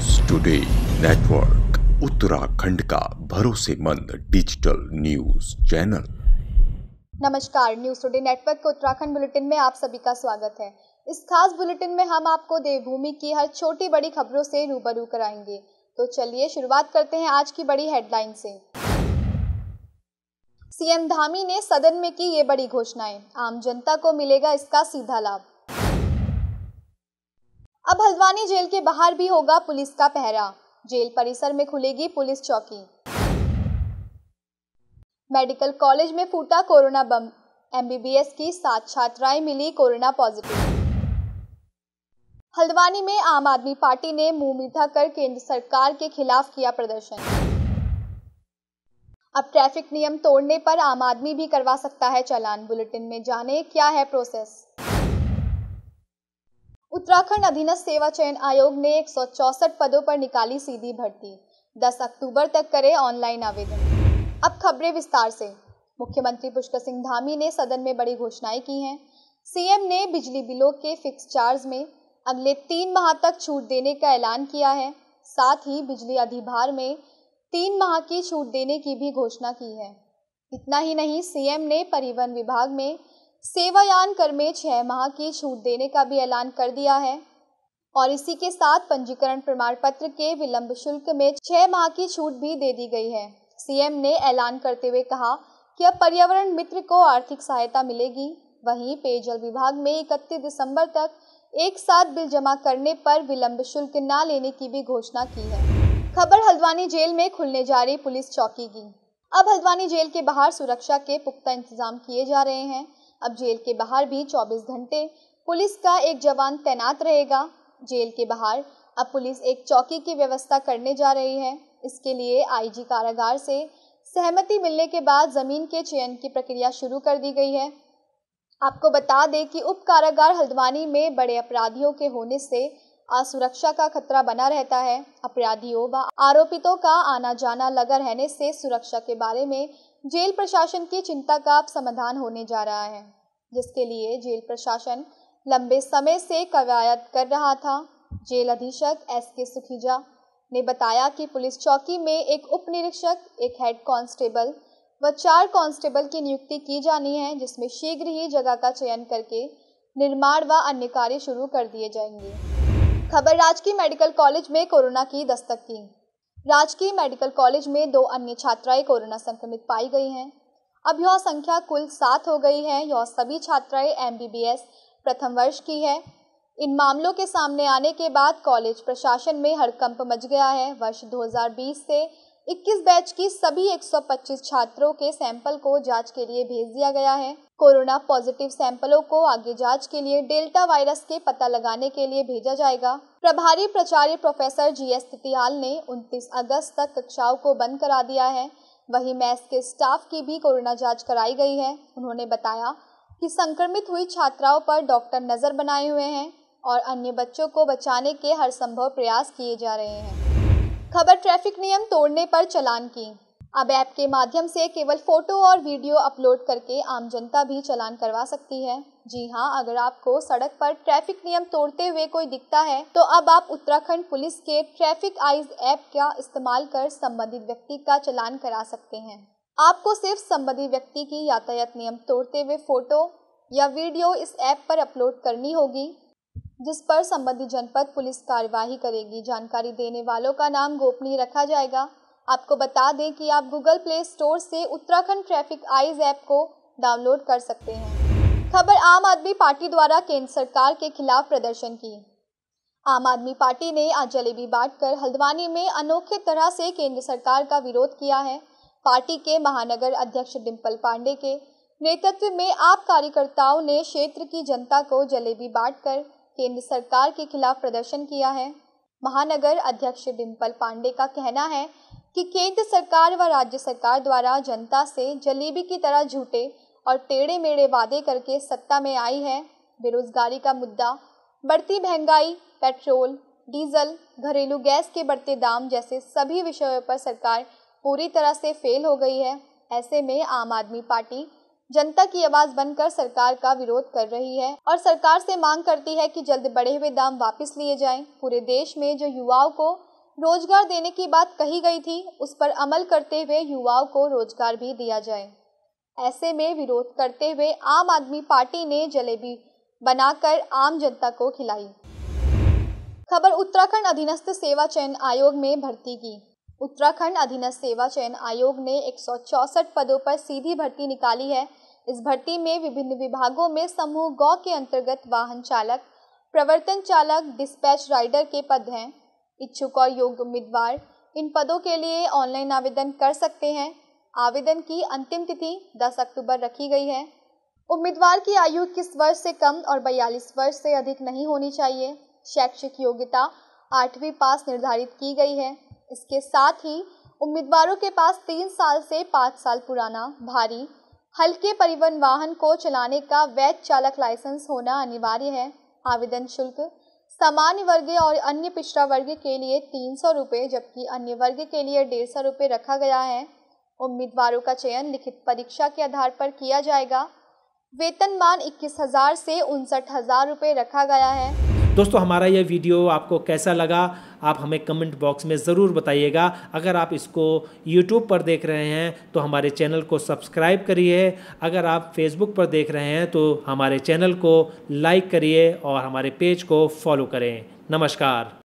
News today network Uttarakhand का भरोसेमंद digital news channel नमस्कार न्यूज टुडे नेटवर्क के उत्तराखंड बुलेटिन में आप सभी का स्वागत है इस खास बुलेटिन में हम आपको देवभूमि की हर छोटी बड़ी खबरों से रूबरू कराएंगे तो चलिए शुरुआत करते हैं आज की बड़ी हेडलाइन से सीएम धामी ने सदन में की ये बड़ी घोषणाएं आम जनता को मिलेगा इसका सीधा लाभ अब हल्द्वानी जेल के बाहर भी होगा पुलिस का पहरा जेल परिसर में खुलेगी पुलिस चौकी मेडिकल कॉलेज में फूटा कोरोना बम एमबीबीएस की सात छात्राएं मिली कोरोना पॉजिटिव हल्द्वानी में आम आदमी पार्टी ने मुंह मीठा कर केंद्र सरकार के खिलाफ किया प्रदर्शन अब ट्रैफिक नियम तोड़ने पर आम आदमी भी करवा सकता है चालान बुलेटिन में जाने क्या है प्रोसेस उत्तराखंड अधीनस्थ सेवा चयन आयोग ने एक पदों पर निकाली सीधी भर्ती 10 अक्टूबर तक करे ऑनलाइन आवेदन अब खबरें विस्तार से मुख्यमंत्री पुष्कर सिंह धामी ने सदन में बड़ी घोषणाएं की हैं सीएम ने बिजली बिलों के फिक्स चार्ज में अगले तीन माह तक छूट देने का ऐलान किया है साथ ही बिजली अधिभार में तीन माह की छूट देने की भी घोषणा की है इतना ही नहीं सीएम ने परिवहन विभाग में सेवायान कर में छः माह की छूट देने का भी ऐलान कर दिया है और इसी के साथ पंजीकरण प्रमाण पत्र के विलंब शुल्क में छः माह की छूट भी दे दी गई है सीएम ने ऐलान करते हुए कहा कि अब पर्यावरण मित्र को आर्थिक सहायता मिलेगी वहीं पेयजल विभाग में इकतीस दिसंबर तक एक साथ बिल जमा करने पर विलंब शुल्क न लेने की भी घोषणा की है खबर हल्द्वानी जेल में खुलने जा रही पुलिस चौकी की अब हल्द्वानी जेल के बाहर सुरक्षा के पुख्ता इंतजाम किए जा रहे हैं अब जेल के बाहर भी 24 घंटे पुलिस का एक जवान तैनात रहेगा जेल के बाहर अब पुलिस एक चौकी की व्यवस्था करने जा रही है इसके लिए आईजी कारागार से सहमति मिलने के बाद जमीन के चयन की प्रक्रिया शुरू कर दी गई है आपको बता दें कि उप कारागार हल्द्वानी में बड़े अपराधियों के होने से असुरक्षा का खतरा बना रहता है अपराधियों व आरोपितों का आना जाना लगा रहने से सुरक्षा के बारे में जेल प्रशासन की चिंता का अब समाधान होने जा रहा है जिसके लिए जेल प्रशासन लंबे समय से कवायद कर रहा था जेल अधीक्षक एस के सुखीजा ने बताया कि पुलिस चौकी में एक उप निरीक्षक एक हेड कांस्टेबल व चार कांस्टेबल की नियुक्ति की जानी है जिसमें शीघ्र ही जगह का चयन करके निर्माण व अन्य कार्य शुरू कर दिए जाएंगे खबर राजकीय मेडिकल कॉलेज में कोरोना की दस्तक की राजकीय मेडिकल कॉलेज में दो अन्य छात्राएं कोरोना संक्रमित पाई गई हैं अब यह संख्या कुल सात हो गई है यह सभी छात्राएं एमबीबीएस प्रथम वर्ष की है इन मामलों के सामने आने के बाद कॉलेज प्रशासन में हड़कंप मच गया है वर्ष 2020 से 21 बैच की सभी 125 छात्रों के सैंपल को जांच के लिए भेज दिया गया है कोरोना पॉजिटिव सैंपलों को आगे जांच के लिए डेल्टा वायरस के पता लगाने के लिए भेजा जाएगा प्रभारी प्राचार्य प्रोफेसर जी एस तितियाल ने 29 अगस्त तक कक्षाओं को बंद करा दिया है वहीं मैथ के स्टाफ की भी कोरोना जांच कराई गई है उन्होंने बताया कि संक्रमित हुई छात्राओं पर डॉक्टर नजर बनाए हुए हैं और अन्य बच्चों को बचाने के हर संभव प्रयास किए जा रहे हैं खबर ट्रैफिक नियम तोड़ने पर चलान की अब ऐप के माध्यम से केवल फोटो और वीडियो अपलोड करके आम जनता भी चलान करवा सकती है जी हाँ अगर आपको सड़क पर ट्रैफिक नियम तोड़ते हुए कोई दिखता है तो अब आप उत्तराखंड पुलिस के ट्रैफिक आइज ऐप का इस्तेमाल कर संबंधित व्यक्ति का चलान करा सकते हैं आपको सिर्फ संबंधित व्यक्ति की यातायात नियम तोड़ते हुए फोटो या वीडियो इस ऐप पर अपलोड करनी होगी जिस पर संबंधित जनपद पुलिस कार्यवाही करेगी जानकारी देने वालों का नाम गोपनीय रखा जाएगा आपको बता दें कि आप गूगल प्ले स्टोर से उत्तराखंड ट्रैफिक आइज ऐप को डाउनलोड कर सकते हैं खबर आम आदमी पार्टी द्वारा केंद्र सरकार के खिलाफ प्रदर्शन की आम आदमी पार्टी ने आज जलेबी बांटकर हल्द्वानी में अनोखे तरह से केंद्र सरकार का विरोध किया है पार्टी के महानगर अध्यक्ष डिम्पल पांडे के नेतृत्व में आप कार्यकर्ताओं ने क्षेत्र की जनता को जलेबी बांटकर केंद्र सरकार के खिलाफ प्रदर्शन किया है महानगर अध्यक्ष डिम्पल पांडे का कहना है कि केंद्र सरकार व राज्य सरकार द्वारा जनता से जलेबी की तरह झूठे और टेढ़े मेढ़े वादे करके सत्ता में आई है बेरोजगारी का मुद्दा बढ़ती महंगाई पेट्रोल डीजल घरेलू गैस के बढ़ते दाम जैसे सभी विषयों पर सरकार पूरी तरह से फेल हो गई है ऐसे में आम आदमी पार्टी जनता की आवाज़ बनकर सरकार का विरोध कर रही है और सरकार से मांग करती है कि जल्द बढ़े हुए दाम वापस लिए जाएं। पूरे देश में जो युवाओं को रोजगार देने की बात कही गई थी उस पर अमल करते हुए युवाओं को रोजगार भी दिया जाए ऐसे में विरोध करते हुए आम आदमी पार्टी ने जलेबी बनाकर आम जनता को खिलाई खबर उत्तराखंड अधीनस्थ सेवा चयन आयोग में भर्ती की उत्तराखंड अधीनस्थ सेवा चयन आयोग ने एक पदों पर सीधी भर्ती निकाली है इस भर्ती में विभिन्न विभागों में समूह गौ के अंतर्गत वाहन चालक प्रवर्तन चालक डिस्पैच राइडर के पद हैं इच्छुक और योग्य उम्मीदवार इन पदों के लिए ऑनलाइन आवेदन कर सकते हैं आवेदन की अंतिम तिथि 10 अक्टूबर रखी गई है उम्मीदवार की आयु किस वर्ष से कम और 42 वर्ष से अधिक नहीं होनी चाहिए शैक्षिक योग्यता आठवीं पास निर्धारित की गई है इसके साथ ही उम्मीदवारों के पास तीन साल से पाँच साल पुराना भारी हल्के परिवहन वाहन को चलाने का वैध चालक लाइसेंस होना अनिवार्य है आवेदन शुल्क सामान्य वर्ग और अन्य पिछड़ा वर्ग के लिए तीन सौ रुपये जबकि अन्य वर्ग के लिए डेढ़ सौ रुपये रखा गया है उम्मीदवारों का चयन लिखित परीक्षा के आधार पर किया जाएगा वेतनमान इक्कीस हज़ार से उनसठ हज़ार रुपये रखा गया है दोस्तों हमारा यह वीडियो आपको कैसा लगा आप हमें कमेंट बॉक्स में ज़रूर बताइएगा अगर आप इसको यूट्यूब पर देख रहे हैं तो हमारे चैनल को सब्सक्राइब करिए अगर आप फेसबुक पर देख रहे हैं तो हमारे चैनल को लाइक करिए और हमारे पेज को फॉलो करें नमस्कार